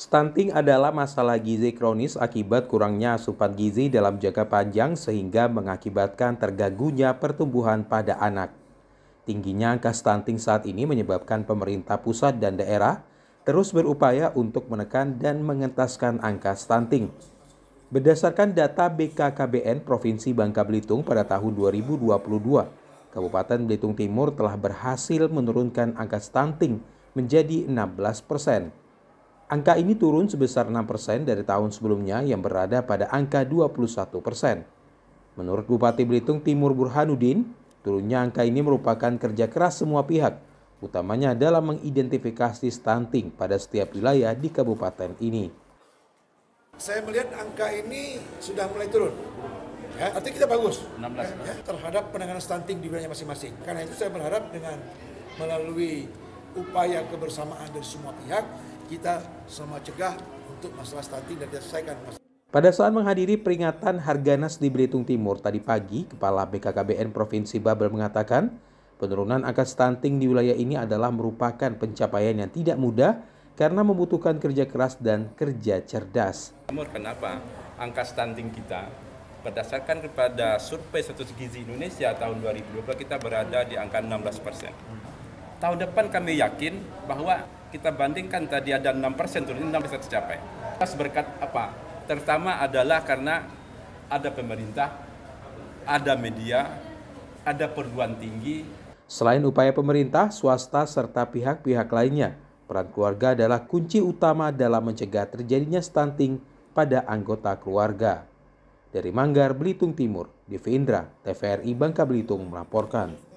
Stunting adalah masalah gizi kronis akibat kurangnya asupan gizi dalam jangka panjang sehingga mengakibatkan terganggunya pertumbuhan pada anak. Tingginya angka stunting saat ini menyebabkan pemerintah pusat dan daerah terus berupaya untuk menekan dan mengentaskan angka stunting. Berdasarkan data BKKBN Provinsi Bangka Belitung pada tahun 2022, Kabupaten Belitung Timur telah berhasil menurunkan angka stunting menjadi 16 persen. Angka ini turun sebesar 6% dari tahun sebelumnya yang berada pada angka 21%. Menurut Bupati Belitung Timur Burhanuddin, turunnya angka ini merupakan kerja keras semua pihak, utamanya dalam mengidentifikasi stunting pada setiap wilayah di kabupaten ini. Saya melihat angka ini sudah mulai turun. Ya, artinya kita bagus 16, ya, terhadap penanganan stunting di wilayah masing-masing. Karena itu saya berharap dengan melalui upaya kebersamaan dari semua pihak, kita sama cegah untuk masalah stunting dan diselesaikan Pada saat menghadiri peringatan Harganas di Belitung Timur tadi pagi, Kepala BKKBN Provinsi Babel mengatakan, penurunan angka stunting di wilayah ini adalah merupakan pencapaian yang tidak mudah karena membutuhkan kerja keras dan kerja cerdas. Timur kenapa angka stunting kita berdasarkan kepada survei status gizi Indonesia tahun 2020 kita berada di angka 16 persen. Tahun depan kami yakin bahwa kita bandingkan tadi ada 6 persen turun 6 persen tercapai. Pas berkat apa? Terutama adalah karena ada pemerintah, ada media, ada perguruan tinggi. Selain upaya pemerintah, swasta, serta pihak-pihak lainnya, peran keluarga adalah kunci utama dalam mencegah terjadinya stunting pada anggota keluarga. Dari Manggar, Belitung Timur, Devi Indra, TVRI Bangka Belitung melaporkan.